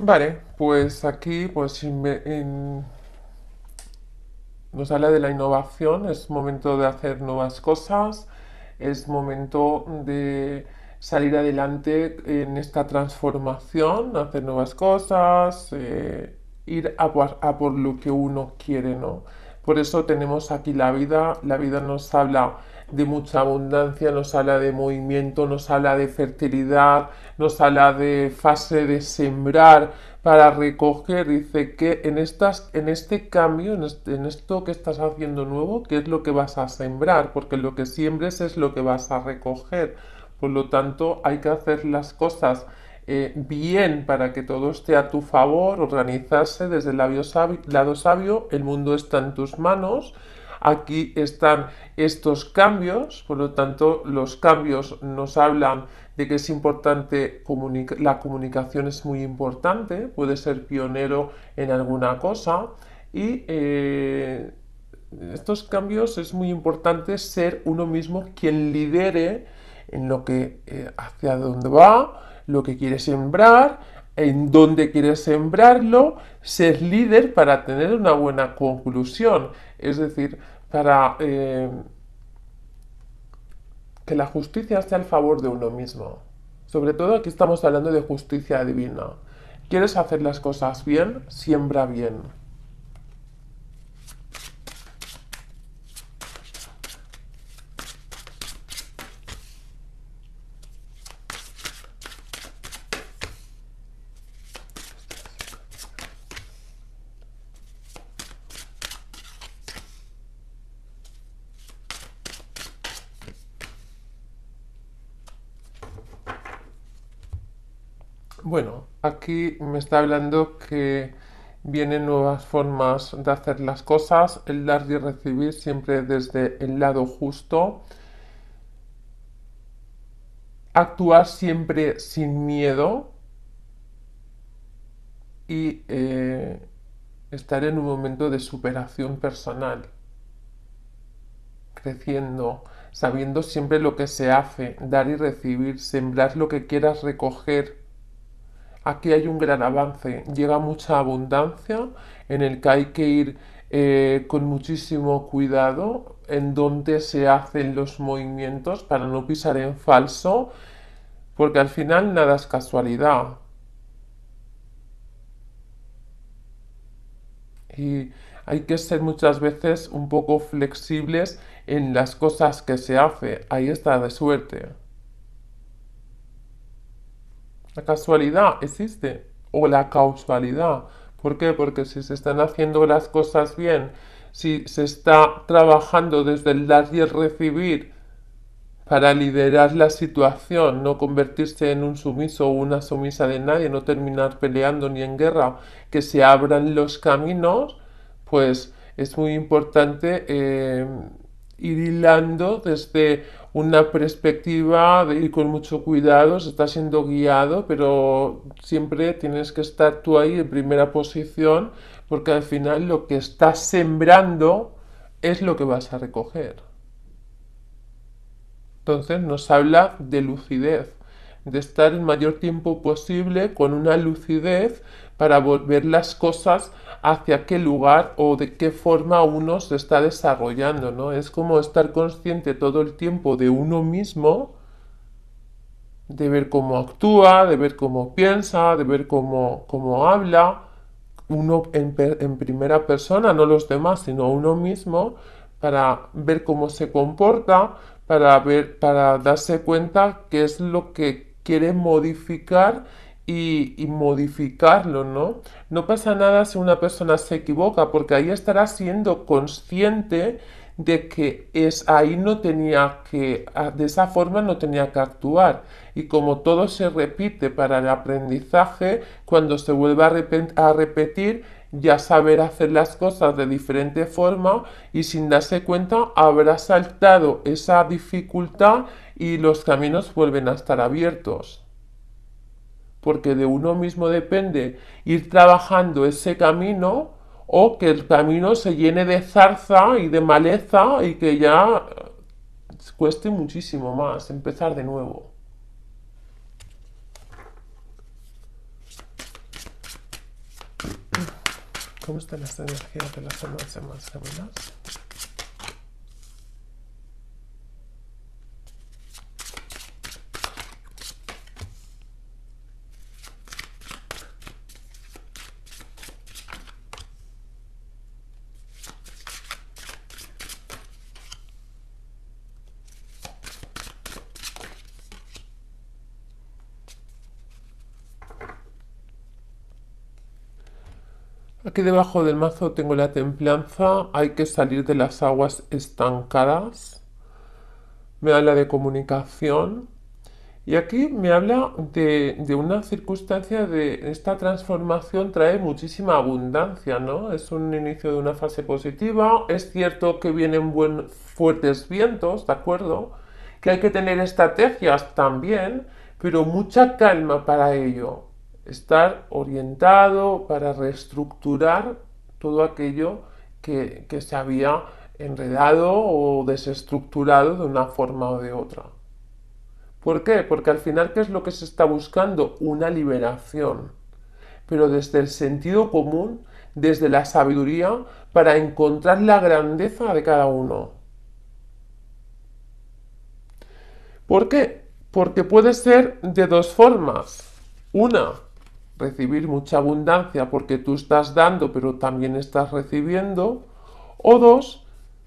Vale, pues aquí pues nos habla de la innovación, es momento de hacer nuevas cosas, es momento de salir adelante en esta transformación, hacer nuevas cosas, eh, ir a por, a por, lo que uno quiere, ¿no? Por eso tenemos aquí la vida, la vida nos habla de mucha abundancia, nos habla de movimiento, nos habla de fertilidad, nos habla de fase de sembrar para recoger. Dice que en, estas, en este cambio, este, en, esto que estás haciendo nuevo, ¿qué es lo que vas a sembrar? Porque lo que siembres es lo que vas a recoger. Por lo tanto, hay que hacer las cosas eh, bien para que todo esté a tu favor, organizarse desde el lado sabio, el mundo está en tus manos Aquí están estos cambios, por lo tanto los cambios nos hablan de que es importante, la comunicación es muy importante, puede ser pionero en alguna cosa y eh, estos cambios es muy importante ser uno mismo quien lidere en lo que eh, hacia dónde va, lo que quiere sembrar, en dónde quiere sembrarlo, ser líder para tener una buena conclusión. Es decir, para eh, que la justicia sea al favor de uno mismo. Sobre todo aquí estamos hablando de justicia divina. ¿Quieres hacer las cosas bien? Siembra bien. me está hablando que vienen nuevas formas de hacer las cosas, el dar y recibir siempre desde el lado justo, actuar siempre sin miedo y eh, estar en un momento de superación personal, creciendo, sabiendo siempre lo que se hace, dar y recibir, sembrar lo que quieras recoger, aquí hay un gran avance, llega mucha abundancia en el que hay que ir eh, con muchísimo cuidado en dónde se hacen los movimientos para no pisar en falso, porque al final nada es casualidad. Y hay que ser muchas veces un poco flexibles en las cosas que se hace. Ahí está de suerte. La casualidad existe o la causalidad. ¿Por Porque si se están haciendo las cosas bien, si se está trabajando desde el dar y recibir para liderar la situación, no convertirse en un sumiso o una sumisa de nadie, no terminar peleando ni en guerra, que se abran los caminos, pues es muy importante eh, ir hilando desde una perspectiva de ir con mucho cuidado, se está siendo guiado, pero siempre tienes que estar tú ahí en primera posición, porque al final lo que estás sembrando es lo que vas a recoger. Entonces nos habla de lucidez de estar el mayor tiempo posible con una lucidez para volver las cosas hacia qué lugar o de qué forma uno se está desarrollando, ¿no? Es como estar consciente todo el tiempo de uno mismo, de ver cómo actúa, de ver cómo piensa, de ver cómo, cómo habla, uno en, primera persona, no los demás, sino uno mismo, para ver cómo se comporta, para ver, para darse cuenta qué es lo que Quiere modificar y, modificarlo, ¿no? No pasa nada si una persona se equivoca, porque ahí estará siendo consciente de que es ahí no tenía que, ah, de esa forma no tenía que actuar. Y como todo se repite para el aprendizaje, cuando se vuelve a repetir, ya saber hacer las cosas de diferente forma y sin darse cuenta habrá saltado esa dificultad y los caminos vuelven a estar abiertos. Porque de uno mismo depende ir trabajando ese camino o que el camino se llene de zarza y de maleza y que ya cueste muchísimo más empezar de nuevo. ¿Cómo están las energías de las semanas, semanas? semanas? Aquí debajo del mazo tengo la templanza. Hay que salir de las aguas estancadas. Me habla de comunicación. Y aquí me habla de, una circunstancia de esta transformación trae muchísima abundancia, ¿no? Es un inicio de una fase positiva. Es cierto que vienen buenos fuertes vientos, ¿de acuerdo? Que hay que tener estrategias también, pero mucha calma para ello estar orientado para reestructurar todo aquello que, se había enredado o desestructurado de una forma o de otra. ¿Por qué? Porque al final, ¿qué es lo que se está buscando? Una liberación, pero desde el sentido común, desde la sabiduría, para encontrar la grandeza de cada uno. ¿Por qué? Porque puede ser de dos formas. Una, recibir mucha abundancia porque tú estás dando pero también estás recibiendo. O dos,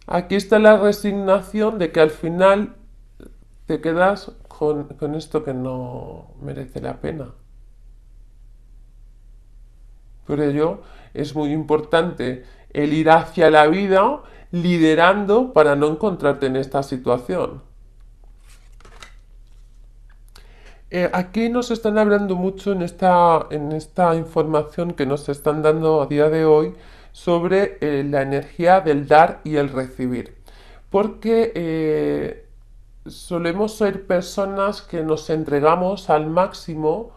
aquí está la resignación de que al final te quedas con, esto que no merece la pena. Por ello es muy importante el ir hacia la vida liderando para no encontrarte en esta situación. Eh, aquí nos están hablando mucho en esta, en esta información que nos están dando a día de hoy sobre eh, la energía del dar y el recibir. Porque eh, solemos ser personas que nos entregamos al máximo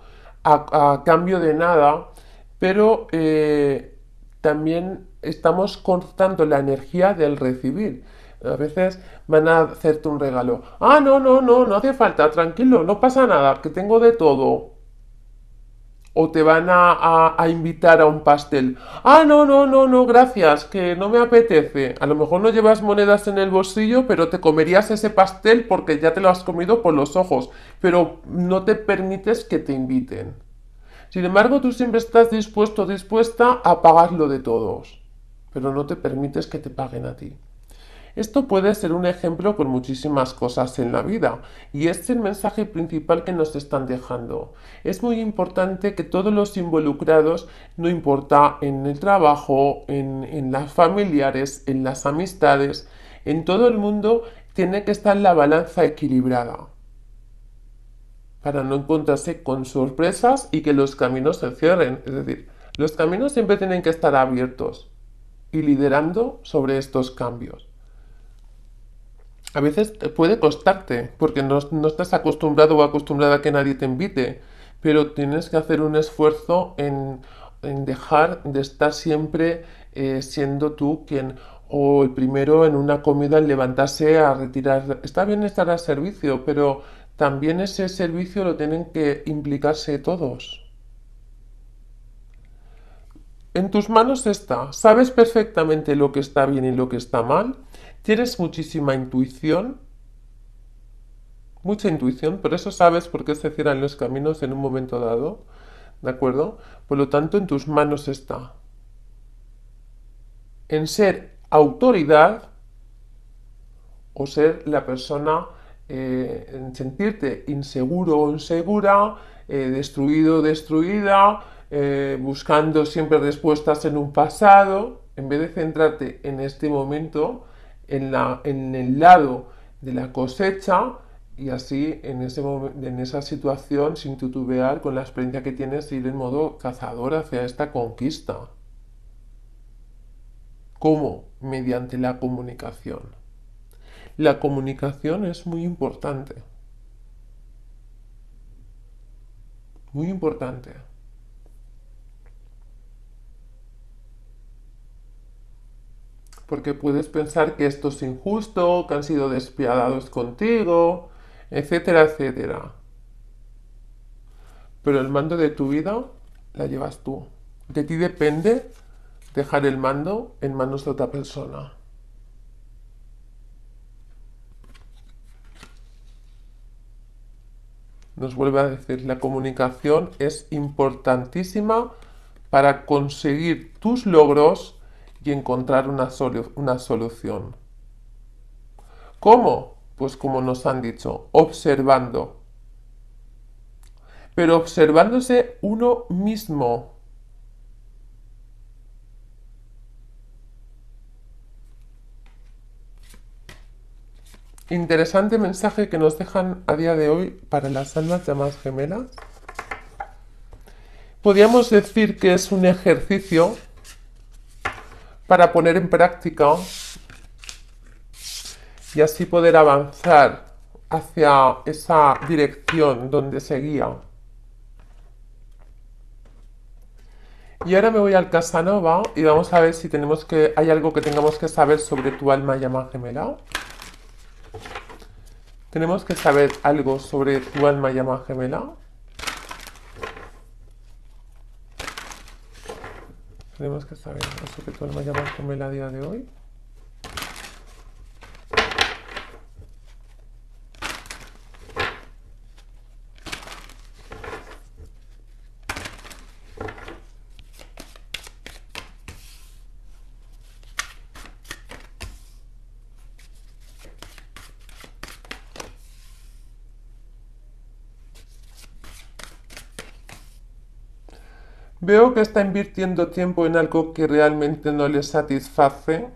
a, a cambio de nada, pero también estamos cortando la energía del recibir. A veces van a hacerte un regalo. Ah, no, no, no, no hace falta, tranquilo, no pasa nada, que tengo de todo. O te van a, a, invitar a un pastel. Ah, no, no, no, no, gracias, que no me apetece. A lo mejor no llevas monedas en el bolsillo, pero te comerías ese pastel porque ya te lo has comido por los ojos. Pero no te permites que te inviten. Sin embargo, tú siempre estás dispuesto, dispuesta a pagar lo de todos. Pero no te permites que te paguen a ti. Esto puede ser un ejemplo con muchísimas cosas en la vida y es el mensaje principal que nos están dejando. Es muy importante que todos los involucrados, no importa en el trabajo, en, en las familiares, en las amistades, en todo el mundo, tiene que estar la balanza equilibrada para no encontrarse con sorpresas y que los caminos se cierren. Es decir, los caminos siempre tienen que estar abiertos y liderando sobre estos cambios a veces puede costarte, porque no, estás acostumbrado o acostumbrada a que nadie te invite, pero tienes que hacer un esfuerzo en, dejar de estar siempre eh, siendo tú quien o el primero en una comida en levantarse a retirar. Está bien estar al servicio, pero también ese servicio lo tienen que implicarse todos. En tus manos está. Sabes perfectamente lo que está bien y lo que está mal Tienes muchísima intuición, mucha intuición, por eso sabes por qué se cierran los caminos en un momento dado, ¿de acuerdo? Por lo tanto, en tus manos está. En ser autoridad o ser la persona, eh, en sentirte inseguro o insegura, eh, destruido o destruida, eh, buscando siempre respuestas en un pasado, en vez de centrarte en este momento, en, el lado de la cosecha y así en, ese, en esa situación sin titubear con la experiencia que tienes ir en modo cazador hacia esta conquista. ¿Cómo? Mediante la comunicación. La comunicación es muy importante. Muy importante. porque puedes pensar que esto es injusto, que han sido despiadados contigo, etcétera, etcétera. Pero el mando de tu vida la llevas tú. De ti depende dejar el mando en manos de otra persona. Nos vuelve a decir, la comunicación es importantísima para conseguir tus logros y encontrar una, una solución. ¿Cómo? Pues como nos han dicho, observando. Pero observándose uno mismo. Interesante mensaje que nos dejan a día de hoy para las almas llamadas gemelas. Podríamos decir que es un ejercicio para poner en práctica y así poder avanzar hacia esa dirección donde seguía. Y ahora me voy al Casanova y vamos a ver si tenemos que hay algo que tengamos que saber sobre tu alma llamada gemela. Tenemos que saber algo sobre tu alma llamada gemela. Tenemos que bien así que todo el llama con el a día de hoy. Veo que está invirtiendo tiempo en algo que realmente no le satisface.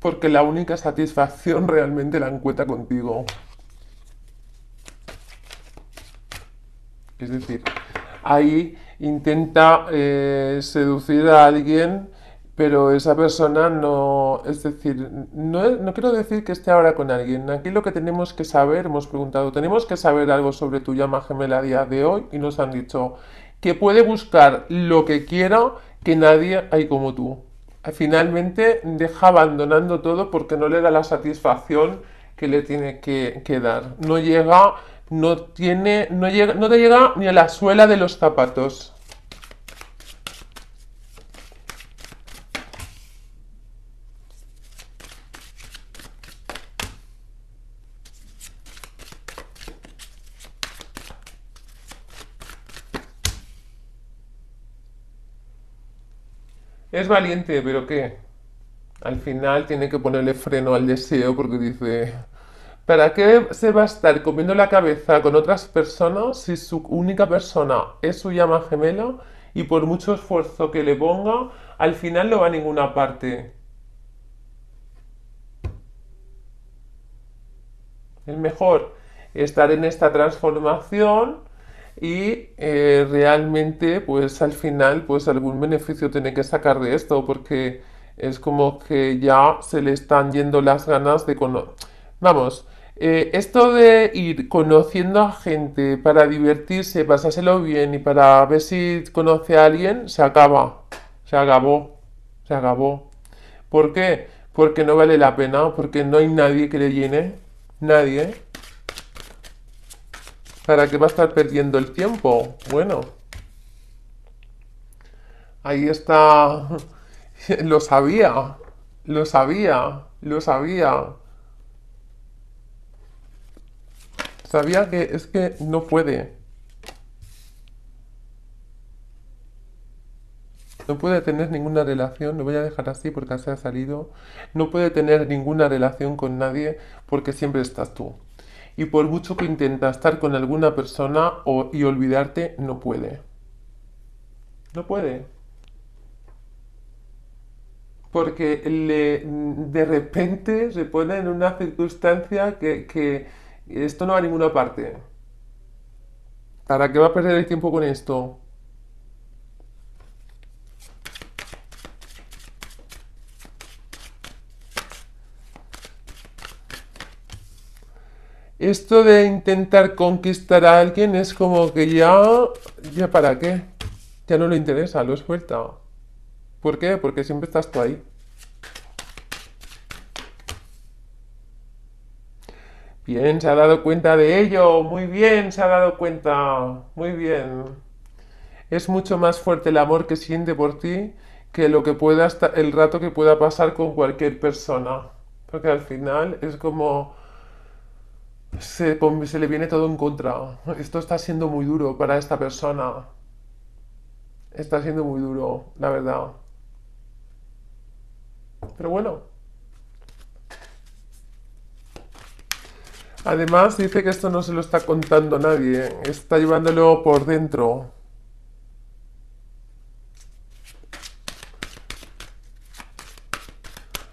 Porque la única satisfacción realmente la encuentra contigo. Es decir, ahí intenta eh, seducir a alguien pero esa persona no, es decir, no, quiero decir que esté ahora con alguien, aquí lo que tenemos que saber, hemos preguntado, tenemos que saber algo sobre tu llama gemela día de hoy y nos han dicho que puede buscar lo que quiera, que nadie hay como tú. Finalmente deja abandonando todo porque no le da la satisfacción que le tiene que, que dar. No llega, no tiene, no llega, no te llega ni a la suela de los zapatos. Es valiente, pero qué. al final tiene que ponerle freno al deseo porque dice, ¿para qué se va a estar comiendo la cabeza con otras personas si su única persona es su llama gemela y por mucho esfuerzo que le ponga, al final no va a ninguna parte? Es mejor estar en esta transformación y eh, realmente pues al final pues algún beneficio tiene que sacar de esto porque es como que ya se le están yendo las ganas de conocer. Vamos, eh, esto de ir conociendo a gente para divertirse, pasárselo bien y para ver si conoce a alguien, se acaba, se acabó, se acabó. ¿Por qué? Porque no vale la pena, porque no hay nadie que le llene, nadie. ¿Para qué va a estar perdiendo el tiempo? Bueno, ahí está. Lo sabía, lo sabía, lo sabía. Sabía que es que no puede. No puede tener ninguna relación, lo voy a dejar así porque se ha salido. No puede tener ninguna relación con nadie porque siempre estás tú y por mucho que intenta estar con alguna persona y olvidarte, no puede. No puede. Porque de repente se pone en una circunstancia que, que esto no va a ninguna parte. ¿Para qué va a perder el tiempo con esto? Esto de intentar conquistar a alguien es como que ya... ¿Ya para qué? Ya no le interesa, lo es suelta. ¿Por qué? Porque siempre estás tú ahí. Bien, se ha dado cuenta de ello. Muy bien, se ha dado cuenta. Muy bien. Es mucho más fuerte el amor que siente por ti que lo que pueda el rato que pueda pasar con cualquier persona. Porque al final es como se, le viene todo en contra. Esto está siendo muy duro para esta persona. Está siendo muy duro, la verdad. Pero bueno. Además dice que esto no se lo está contando nadie, está llevándolo por dentro.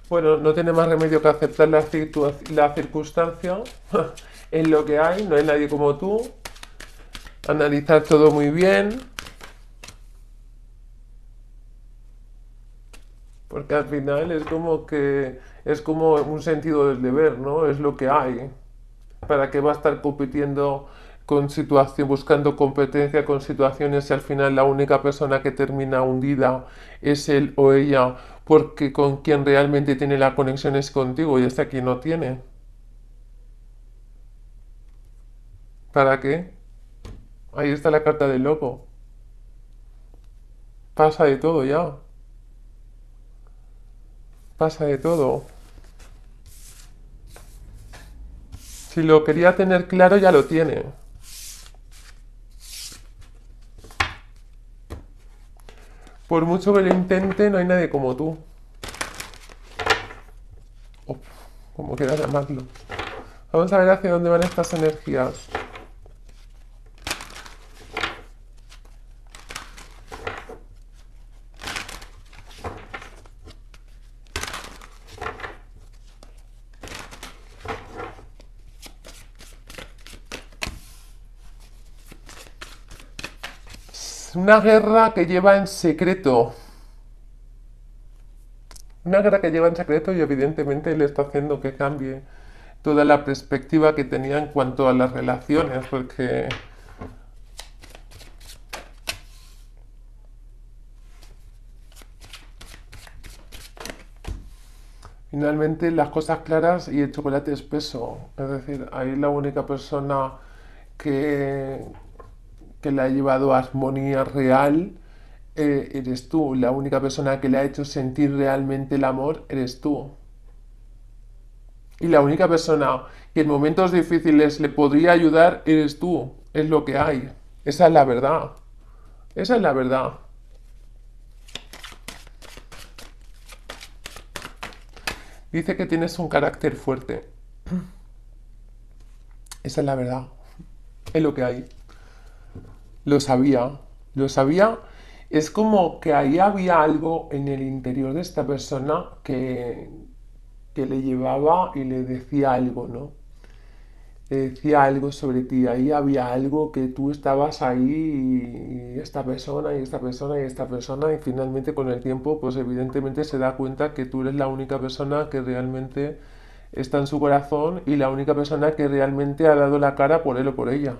Bueno, no tiene más remedio que aceptar la, la circunstancia, en lo que hay, no hay nadie como tú, analizar todo muy bien, porque al final es como que es como un sentido del deber, ¿no? Es lo que hay. ¿Para qué va a estar compitiendo con situación, buscando competencia con situaciones y al final la única persona que termina hundida es él o ella, porque con quien realmente tiene la conexión es contigo y hasta este aquí no tiene. ¿Para qué? Ahí está la carta del loco Pasa de todo ya. Pasa de todo. Si lo quería tener claro, ya lo tiene. Por mucho que lo intente, no hay nadie como tú. Uf, como quieras llamarlo. Vamos a ver hacia dónde van estas energías. Una guerra que lleva en secreto. Una guerra que lleva en secreto y evidentemente le está haciendo que cambie toda la perspectiva que tenía en cuanto a las relaciones, porque finalmente las cosas claras y el chocolate espeso. Es decir, ahí la única persona que, le ha llevado a armonía real eh, eres tú. La única persona que le ha hecho sentir realmente el amor eres tú. Y la única persona que en momentos difíciles le podría ayudar eres tú. Es lo que hay. Esa es la verdad. Esa es la verdad. Dice que tienes un carácter fuerte. Esa es la verdad. Es lo que hay. Lo sabía, lo sabía. Es como que ahí había algo en el interior de esta persona que, que le llevaba y le decía algo, ¿no? Le decía algo sobre ti, ahí había algo que tú estabas ahí y, esta persona y esta persona y esta persona y finalmente con el tiempo pues evidentemente se da cuenta que tú eres la única persona que realmente está en su corazón y la única persona que realmente ha dado la cara por él o por ella.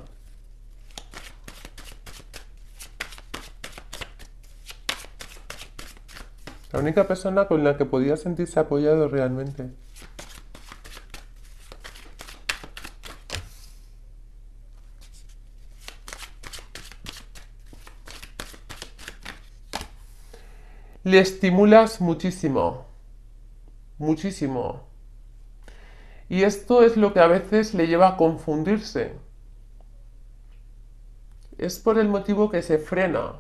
La única persona con la que podía sentirse apoyado realmente. Le estimulas muchísimo. Muchísimo. Y esto es lo que a veces le lleva a confundirse. Es por el motivo que se frena,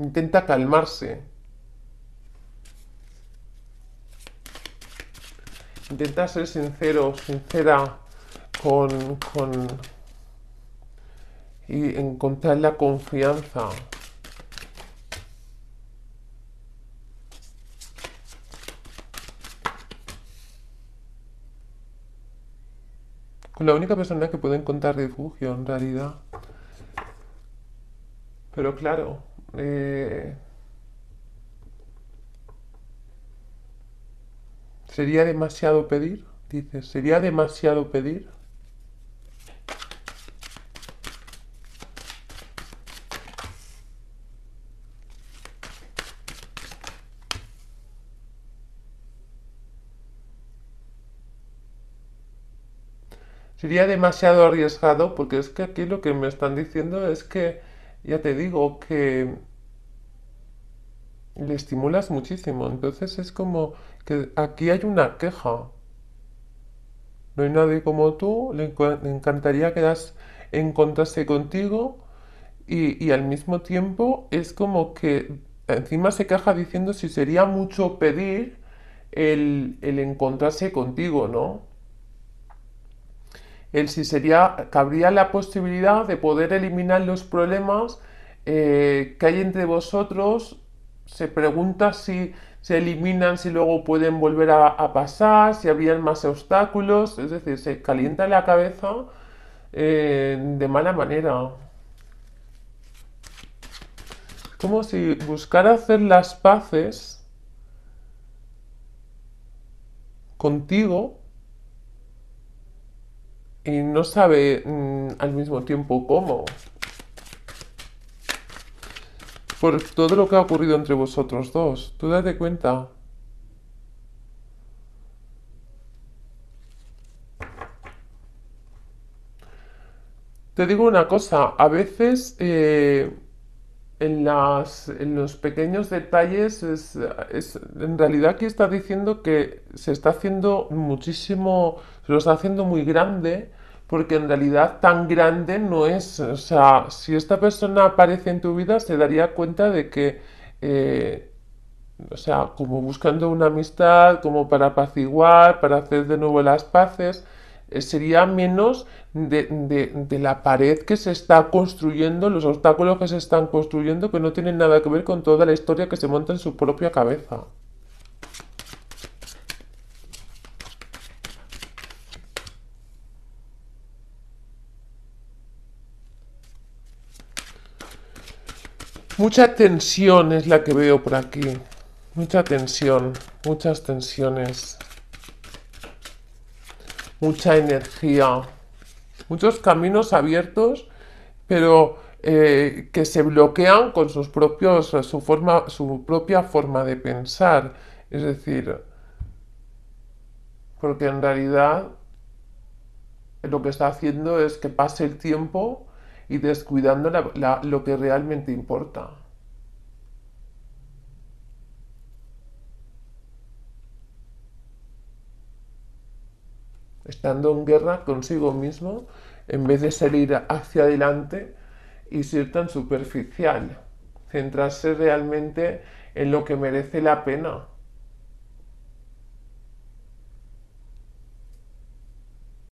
Intenta calmarse. Intenta ser sincero, sincera con, con... y encontrar la confianza. con la única persona que puede encontrar refugio en realidad. Pero claro, eh, ¿Sería demasiado pedir? Dice, ¿sería demasiado pedir? sería demasiado arriesgado porque es que aquí lo que me están diciendo es que ya te digo que le estimulas muchísimo. Entonces es como que aquí hay una queja. No hay nadie como tú, le, encantaría que das, encontrase contigo y, al mismo tiempo es como que encima se queja diciendo si sería mucho pedir el, el encontrarse contigo, ¿no? el si sería, cabría la posibilidad de poder eliminar los problemas eh, que hay entre vosotros. Se pregunta si se eliminan, si luego pueden volver a, pasar, si habrían más obstáculos. Es decir, se calienta la cabeza eh, de mala manera. Como si buscara hacer las paces contigo y no sabe mm, al mismo tiempo cómo. Por todo lo que ha ocurrido entre vosotros dos, tú date cuenta. Te digo una cosa, a veces eh, en, los pequeños detalles en realidad aquí está diciendo que se está haciendo muchísimo, se lo está haciendo muy grande porque en realidad tan grande no es. O sea, si esta persona aparece en tu vida, se daría cuenta de que, eh, o sea, como buscando una amistad, como para apaciguar, para hacer de nuevo las paces, eh, sería menos de, de, la pared que se está construyendo, los obstáculos que se están construyendo, que no tienen nada que ver con toda la historia que se monta en su propia cabeza. Mucha tensión es la que veo por aquí. Mucha tensión, muchas tensiones. Mucha energía. Muchos caminos abiertos, pero eh, que se bloquean con sus propios, su, forma, su propia forma de pensar. Es decir, porque en realidad lo que está haciendo es que pase el tiempo y descuidando lo que realmente importa. Estando en guerra consigo mismo, en vez de salir hacia adelante y ser tan superficial, centrarse realmente en lo que merece la pena.